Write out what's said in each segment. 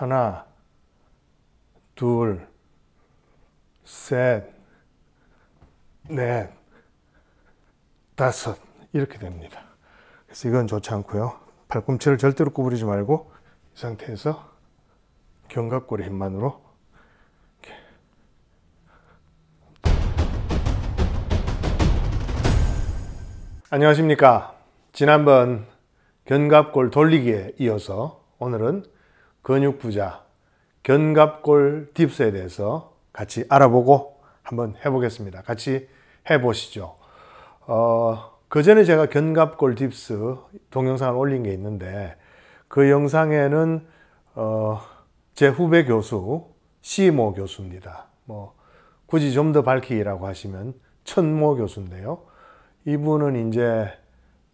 하나, 둘, 셋, 넷, 다섯 이렇게 됩니다. 그래서 이건 좋지 않고요. 발꿈치를 절대로 구부리지 말고 이 상태에서 견갑골의 힘만으로 안녕하십니까. 지난번 견갑골 돌리기에 이어서 오늘은 근육부자, 견갑골 딥스에 대해서 같이 알아보고 한번 해보겠습니다. 같이 해보시죠. 어, 그 전에 제가 견갑골 딥스 동영상을 올린 게 있는데 그 영상에는 어, 제 후배 교수 시모 교수입니다. 뭐 굳이 좀 더 밝히라고 기 하시면 천모 교수인데요. 이분은 이제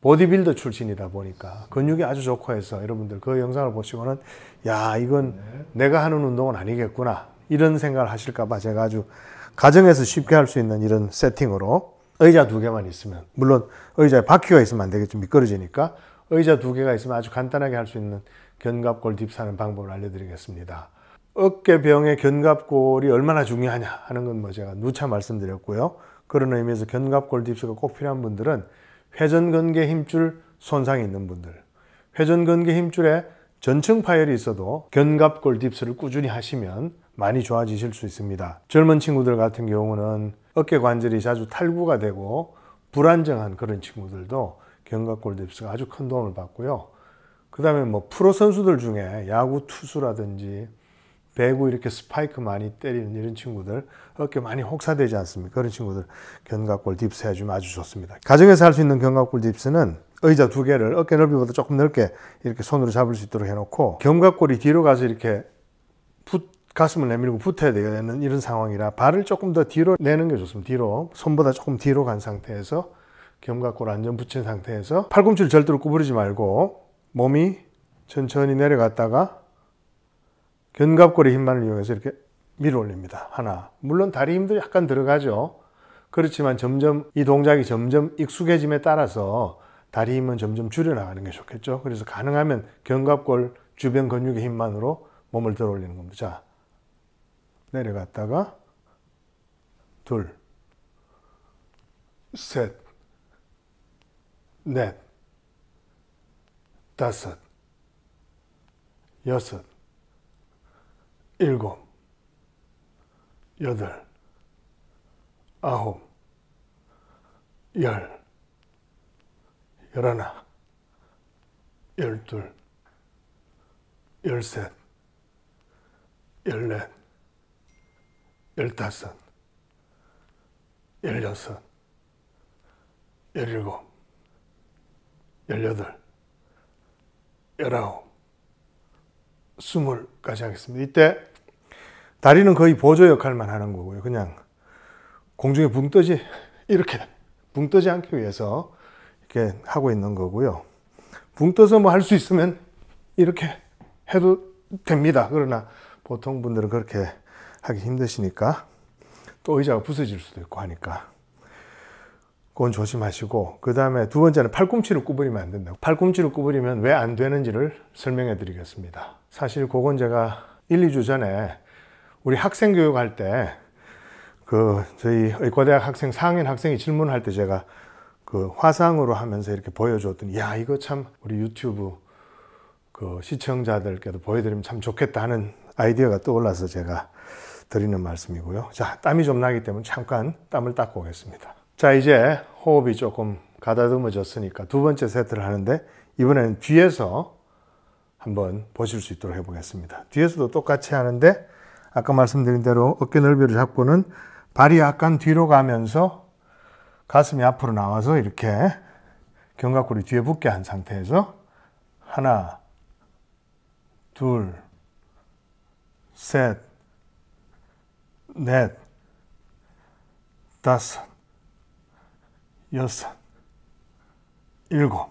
보디빌더 출신이다 보니까 근육이 아주 좋고 해서 여러분들 그 영상을 보시고는 야 이건 네. 내가 하는 운동은 아니겠구나 이런 생각을 하실까봐 제가 아주 가정에서 쉽게 할 수 있는 이런 세팅으로 의자 두 개만 있으면 물론 의자에 바퀴가 있으면 안 되겠죠 미끄러지니까 의자 두 개가 있으면 아주 간단하게 할 수 있는 견갑골 딥사는 방법을 알려드리겠습니다 어깨병의 견갑골이 얼마나 중요하냐 하는 건 뭐 제가 누차 말씀드렸고요 그런 의미에서 견갑골 딥스가 꼭 필요한 분들은 회전근개 힘줄 손상이 있는 분들, 회전근개 힘줄에 전층 파열이 있어도 견갑골 딥스를 꾸준히 하시면 많이 좋아지실 수 있습니다. 젊은 친구들 같은 경우는 어깨 관절이 자주 탈구가 되고 불안정한 그런 친구들도 견갑골 딥스가 아주 큰 도움을 받고요. 그 다음에 뭐 프로 선수들 중에 야구 투수라든지 배구 이렇게 스파이크 많이 때리는 이런 친구들 어깨 많이 혹사되지 않습니까? 그런 친구들 견갑골 딥스 해주면 아주 좋습니다. 가정에서 할 수 있는 견갑골 딥스는 의자 두 개를 어깨 넓이보다 조금 넓게 이렇게 손으로 잡을 수 있도록 해놓고 견갑골이 뒤로 가서 이렇게 붙 가슴을 내밀고 붙어야 되는 이런 상황이라 발을 조금 더 뒤로 내는 게 좋습니다. 뒤로 손보다 조금 뒤로 간 상태에서 견갑골 안전 붙인 상태에서 팔꿈치를 절대로 구부리지 말고 몸이 천천히 내려갔다가 견갑골의 힘만을 이용해서 이렇게 밀어 올립니다. 하나. 물론 다리 힘도 약간 들어가죠. 그렇지만 점점 이 동작이 점점 익숙해짐에 따라서 다리 힘은 점점 줄여나가는 게 좋겠죠. 그래서 가능하면 견갑골 주변 근육의 힘만으로 몸을 들어 올리는 겁니다. 자, 내려갔다가 둘, 셋, 넷, 다섯, 여섯, 일곱, 여덟, 아홉, 열, 열하나, 열둘, 열셋, 열넷, 열다섯, 열여섯, 열일곱, 열여덟, 열아홉, 20까지 하겠습니다. 이때 다리는 거의 보조 역할만 하는 거고요. 그냥 공중에 붕 떠지 이렇게 붕 떠지 않기 위해서 이렇게 하고 있는 거고요. 붕 떠서 뭐 할 수 있으면 이렇게 해도 됩니다. 그러나 보통 분들은 그렇게 하기 힘드시니까 또 의자가 부서질 수도 있고 하니까 그건 조심하시고 그 다음에 두 번째는 팔꿈치를 구부리면 안 된다고 팔꿈치를 구부리면 왜 안 되는지를 설명해 드리겠습니다 사실 그건 제가 1, 2주 전에 우리 학생 교육할 때 그 저희 의과대학 학생 상인 학생이 질문할 때 제가 그 화상으로 하면서 이렇게 보여줬더니 야 이거 참 우리 유튜브 그 시청자들께도 보여드리면 참 좋겠다 하는 아이디어가 떠올라서 제가 드리는 말씀이고요. 자, 땀이 좀 나기 때문에 잠깐 땀을 닦고 오겠습니다. 자 이제 호흡이 조금 가다듬어졌으니까 두 번째 세트를 하는데 이번에는 뒤에서 한번 보실 수 있도록 해보겠습니다. 뒤에서도 똑같이 하는데 아까 말씀드린 대로 어깨 넓이를 잡고는 발이 약간 뒤로 가면서 가슴이 앞으로 나와서 이렇게 견갑골이 뒤에 붙게 한 상태에서 하나, 둘, 셋, 넷, 다섯, 여섯, 일곱,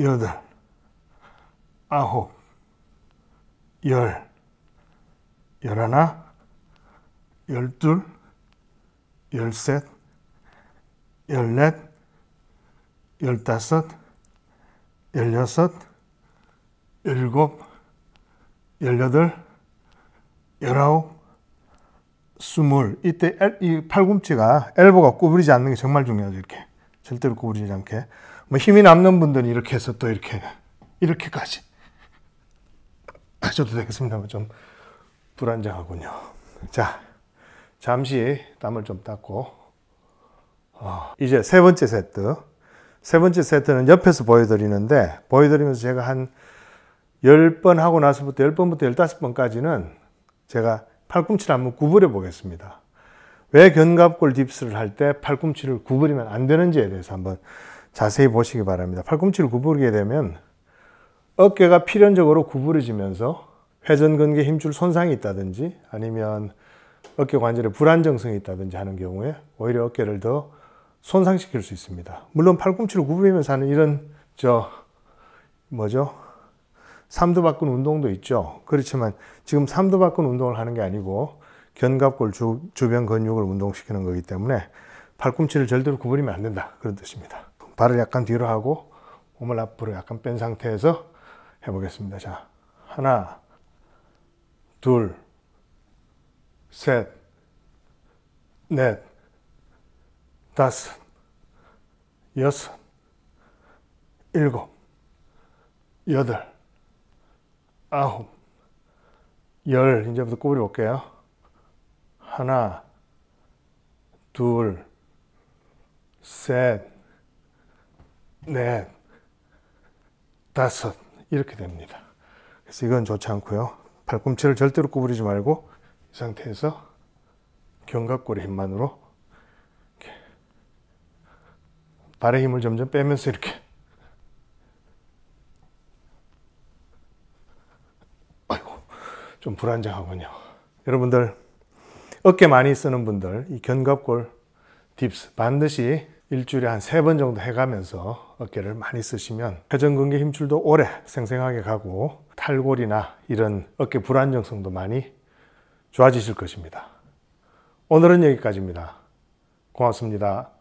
여덟, 아홉, 열, 열하나, 열둘, 열셋, 열넷, 열다섯, 열여섯, 열일곱, 열여덟, 열아홉, 스물 이때 엘, 이 팔꿈치가 엘보가 구부리지 않는 게 정말 중요하죠 이렇게 절대로 구부리지 않게 뭐 힘이 남는 분들은 이렇게 해서 또 이렇게 이렇게까지 하셔도 되겠습니다만 뭐 좀 불안정하군요 자 잠시 땀을 좀 닦고 어, 이제 세 번째 세트 세 번째 세트는 옆에서 보여드리는데 보여드리면서 제가 한 10번 하고 나서부터 10번부터 15번까지는 제가 팔꿈치를 한번 구부려 보겠습니다. 왜 견갑골 딥스를 할 때 팔꿈치를 구부리면 안 되는지에 대해서 한번 자세히 보시기 바랍니다. 팔꿈치를 구부리게 되면 어깨가 필연적으로 구부러지면서 회전근개 힘줄 손상이 있다든지 아니면 어깨 관절에 불안정성이 있다든지 하는 경우에 오히려 어깨를 더 손상시킬 수 있습니다. 물론 팔꿈치를 구부리면서 하는 이런 저 뭐죠? 삼두 바꾼 운동도 있죠. 그렇지만 지금 삼두박근 운동을 하는 게 아니고 견갑골 주, 주변 근육을 운동시키는 거기 때문에 팔꿈치를 절대로 구부리면 안 된다. 그런 뜻입니다. 발을 약간 뒤로 하고 몸을 앞으로 약간 뺀 상태에서 해보겠습니다. 자, 하나, 둘, 셋, 넷, 다섯, 여섯, 일곱, 여덟, 아홉, 열. 이제부터 꼬부려 볼게요. 하나, 둘, 셋, 넷, 다섯. 이렇게 됩니다. 그래서 이건 좋지 않고요. 발꿈치를 절대로 구부리지 말고 이 상태에서 견갑골의 힘만으로 발의 힘을 점점 빼면서 이렇게 좀 불안정하군요. 여러분들 어깨 많이 쓰는 분들 이 견갑골 딥스 반드시 일주일에 한 세 번 정도 해가면서 어깨를 많이 쓰시면 회전근개 힘줄도 오래 생생하게 가고 탈골이나 이런 어깨 불안정성도 많이 좋아지실 것입니다. 오늘은 여기까지입니다. 고맙습니다.